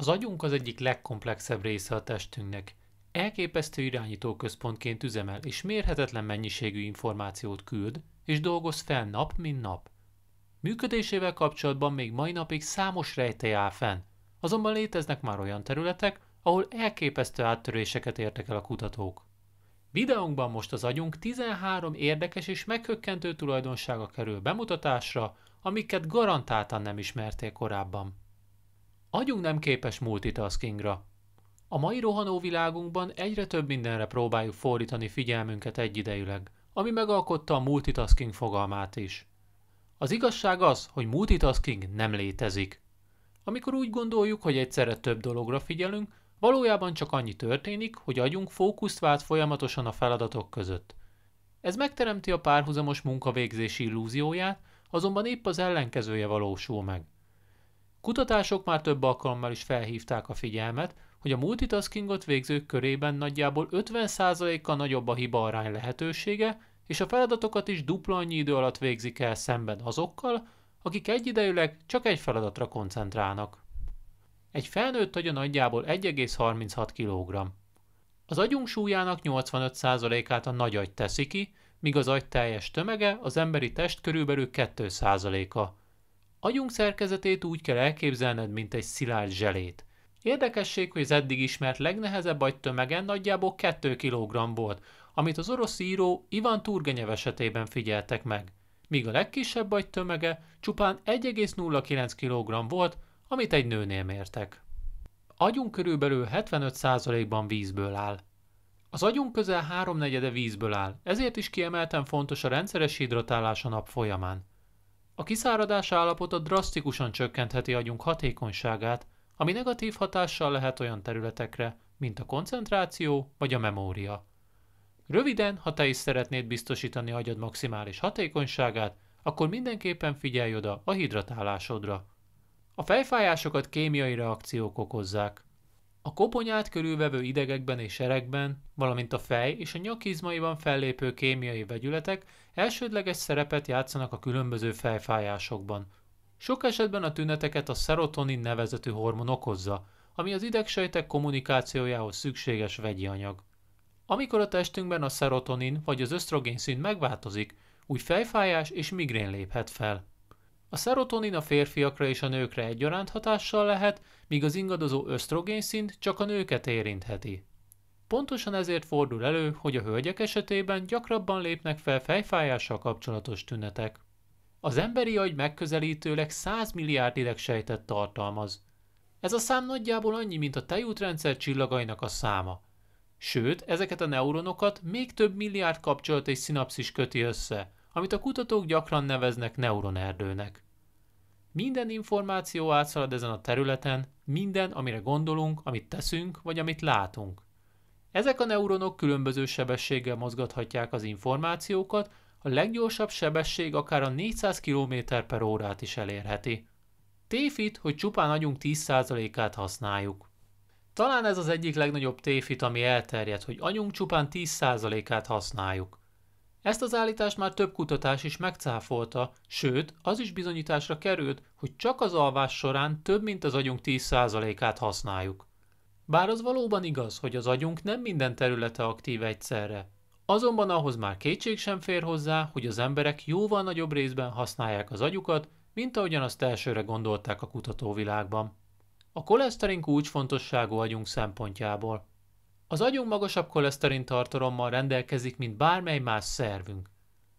Az agyunk az egyik legkomplexebb része a testünknek. Elképesztő központként üzemel, és mérhetetlen mennyiségű információt küld, és dolgoz fel nap, mint nap. Működésével kapcsolatban még mai napig számos rejtély áll fenn, azonban léteznek már olyan területek, ahol elképesztő áttöréseket értek el a kutatók. Videónkban most az agyunk 13 érdekes és meghökkentő tulajdonsága kerül bemutatásra, amiket garantáltan nem ismertél korábban. Agyunk nem képes multitaskingra. A mai rohanó világunkban egyre több mindenre próbáljuk fordítani figyelmünket egyidejűleg, ami megalkotta a multitasking fogalmát is. Az igazság az, hogy multitasking nem létezik. Amikor úgy gondoljuk, hogy egyszerre több dologra figyelünk, valójában csak annyi történik, hogy agyunk fókuszt vált folyamatosan a feladatok között. Ez megteremti a párhuzamos munkavégzési illúzióját, azonban épp az ellenkezője valósul meg. Kutatások már több alkalommal is felhívták a figyelmet, hogy a multitaskingot végzők körében nagyjából 50%-kal nagyobb a hiba arány lehetősége, és a feladatokat is dupla annyi idő alatt végzik el szemben azokkal, akik egyidejűleg csak egy feladatra koncentrálnak. Egy felnőtt agya nagyjából 1,36 kg. Az agyunk súlyának 85%-át a nagy agy teszi ki, míg az agy teljes tömege az emberi test körülbelül 2%-a. Agyunk szerkezetét úgy kell elképzelned, mint egy szilárd zselét. Érdekesség, hogy az eddig ismert legnehezebb agytömegen nagyjából 2 kg volt, amit az orosz író Ivan Turgenev esetében figyeltek meg, míg a legkisebb agytömege csupán 1,09 kg volt, amit egy nőnél mértek. Agyunk körülbelül 75%-ban vízből áll. Az agyunk közel háromnegyede vízből áll, ezért is kiemelten fontos a rendszeres hidratálás a nap folyamán. A kiszáradás állapota drasztikusan csökkentheti agyunk hatékonyságát, ami negatív hatással lehet olyan területekre, mint a koncentráció vagy a memória. Röviden, ha te is szeretnéd biztosítani agyad maximális hatékonyságát, akkor mindenképpen figyelj oda a hidratálásodra. A fejfájásokat kémiai reakciók okozzák. A koponyát körülvevő idegekben és seregben, valamint a fej és a nyakizmaiban fellépő kémiai vegyületek elsődleges szerepet játszanak a különböző fejfájásokban. Sok esetben a tüneteket a szerotonin nevezetű hormon okozza, ami az idegsejtek kommunikációjához szükséges vegyi anyag. Amikor a testünkben a szerotonin vagy az ösztrogén szint megváltozik, úgy fejfájás és migrén léphet fel. A szerotonin a férfiakra és a nőkre egyaránt hatással lehet, míg az ingadozó ösztrogén szint csak a nőket érintheti. Pontosan ezért fordul elő, hogy a hölgyek esetében gyakrabban lépnek fel fejfájással kapcsolatos tünetek. Az emberi agy megközelítőleg 100 milliárd idegsejtet tartalmaz. Ez a szám nagyjából annyi, mint a tejútrendszer csillagainak a száma. Sőt, ezeket a neuronokat még több milliárd kapcsolat és szinapszis köti össze – amit a kutatók gyakran neveznek neuronerdőnek. Minden információ átszalad ezen a területen, minden, amire gondolunk, amit teszünk, vagy amit látunk. Ezek a neuronok különböző sebességgel mozgathatják az információkat, a leggyorsabb sebesség akár a 400 km per órát is elérheti. Téfit, hogy csupán agyunk 10%-át használjuk. Talán ez az egyik legnagyobb téfit, ami elterjedt, hogy agyunk csupán 10%-át használjuk. Ezt az állítást már több kutatás is megcáfolta, sőt, az is bizonyításra került, hogy csak az alvás során több mint az agyunk 10%-át használjuk. Bár az valóban igaz, hogy az agyunk nem minden területe aktív egyszerre. Azonban ahhoz már kétség sem fér hozzá, hogy az emberek jóval nagyobb részben használják az agyukat, mint ahogyan azt elsőre gondolták a kutatóvilágban. A koleszterin kulcsfontosságú agyunk szempontjából. Az agyunk magasabb koleszterin tartalommal rendelkezik, mint bármely más szervünk.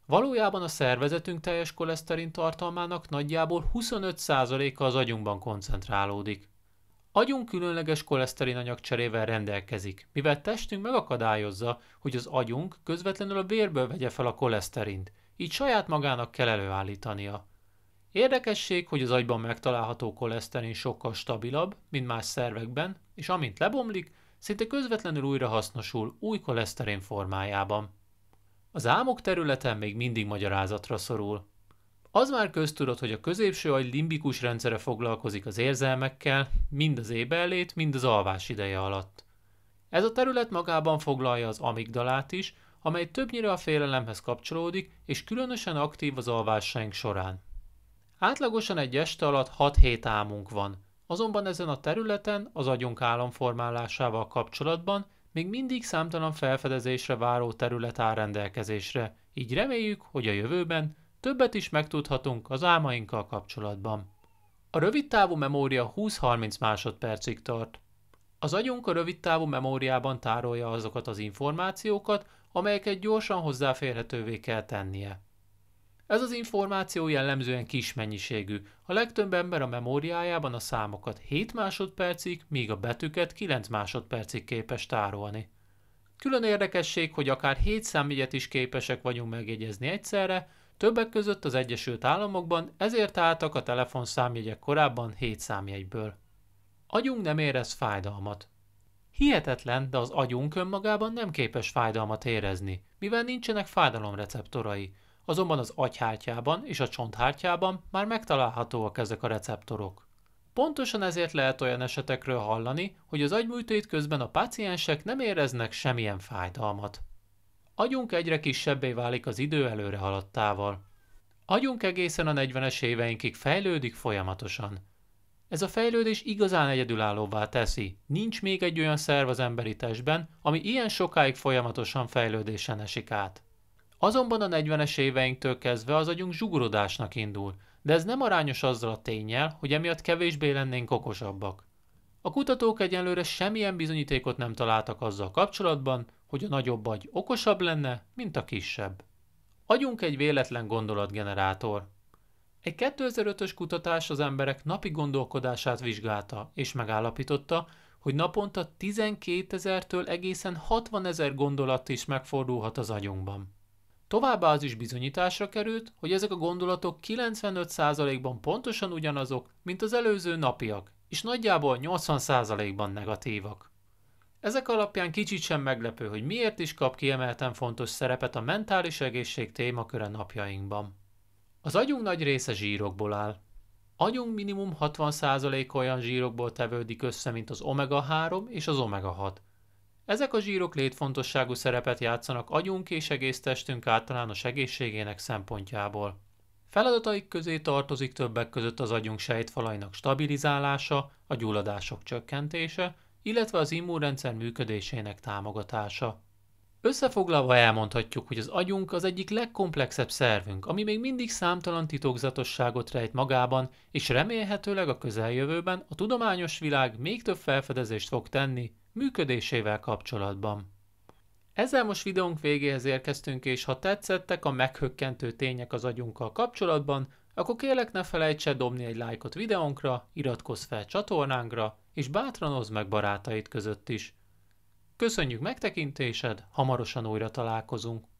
Valójában a szervezetünk teljes koleszterin tartalmának nagyjából 25%-a az agyunkban koncentrálódik. Agyunk különleges koleszterin anyagcserével rendelkezik, mivel testünk megakadályozza, hogy az agyunk közvetlenül a vérből vegye fel a koleszterint, így saját magának kell előállítania. Érdekesség, hogy az agyban megtalálható koleszterin sokkal stabilabb, mint más szervekben, és amint lebomlik, szinte közvetlenül újra hasznosul új koleszterin formájában. Az álmok területen még mindig magyarázatra szorul. Az már köztudott, hogy a középső agy limbikus rendszere foglalkozik az érzelmekkel, mind az ébellét, mind az alvás ideje alatt. Ez a terület magában foglalja az amigdalát is, amely többnyire a félelemhez kapcsolódik, és különösen aktív az alvásaink során. Átlagosan egy este alatt 6-7 álmunk van, Azonban ezen a területen az agyunk államformálásával kapcsolatban még mindig számtalan felfedezésre váró terület áll rendelkezésre, így reméljük, hogy a jövőben többet is megtudhatunk az álmainkkal kapcsolatban. A rövidtávú memória 20-30 másodpercig tart. Az agyunk a rövidtávú memóriában tárolja azokat az információkat, amelyeket gyorsan hozzáférhetővé kell tennie. Ez az információ jellemzően kis mennyiségű. A legtöbb ember a memóriájában a számokat 7 másodpercig, míg a betűket 9 másodpercig képes tárolni. Külön érdekesség, hogy akár 7 számjegyet is képesek vagyunk megjegyezni egyszerre, többek között az Egyesült Államokban, ezért álltak a telefonszámjegyek korábban 7 számjegyből. Agyunk nem érez fájdalmat. Hihetetlen, de az agyunk önmagában nem képes fájdalmat érezni, mivel nincsenek fájdalomreceptorai azonban az agyhártyában és a csonthártyában már megtalálhatóak ezek a receptorok. Pontosan ezért lehet olyan esetekről hallani, hogy az agyműtét közben a páciensek nem éreznek semmilyen fájdalmat. Agyunk egyre kisebbé válik az idő előre haladtával. Agyunk egészen a 40-es éveinkig fejlődik folyamatosan. Ez a fejlődés igazán egyedülállóvá teszi. Nincs még egy olyan szerv az emberi testben, ami ilyen sokáig folyamatosan fejlődésen esik át. Azonban a 40-es éveinktől kezdve az agyunk zsugorodásnak indul, de ez nem arányos azzal a tényel, hogy emiatt kevésbé lennénk okosabbak. A kutatók egyenlőre semmilyen bizonyítékot nem találtak azzal kapcsolatban, hogy a nagyobb agy okosabb lenne, mint a kisebb. Agyunk egy véletlen gondolatgenerátor. Egy 2005-ös kutatás az emberek napi gondolkodását vizsgálta, és megállapította, hogy naponta 12 000-től egészen 60 ezer gondolat is megfordulhat az agyunkban. Továbbá az is bizonyításra került, hogy ezek a gondolatok 95%-ban pontosan ugyanazok, mint az előző napiak, és nagyjából 80%-ban negatívak. Ezek alapján kicsit sem meglepő, hogy miért is kap kiemelten fontos szerepet a mentális egészség témaköre napjainkban. Az agyunk nagy része zsírokból áll. Agyunk minimum 60% olyan zsírokból tevődik össze, mint az omega-3 és az omega-6, ezek a zsírok létfontosságú szerepet játszanak agyunk és egész testünk általános egészségének szempontjából. Feladataik közé tartozik többek között az agyunk sejtfalainak stabilizálása, a gyulladások csökkentése, illetve az immunrendszer működésének támogatása. Összefoglalva elmondhatjuk, hogy az agyunk az egyik legkomplexebb szervünk, ami még mindig számtalan titokzatosságot rejt magában, és remélhetőleg a közeljövőben a tudományos világ még több felfedezést fog tenni működésével kapcsolatban. Ezzel most videónk végéhez érkeztünk, és ha tetszettek a meghökkentő tények az agyunkkal kapcsolatban, akkor kérlek ne felejts el dobni egy lájkot videónkra, iratkozz fel csatornánkra, és bátran hozz meg barátaid között is. Köszönjük megtekintésed, hamarosan újra találkozunk!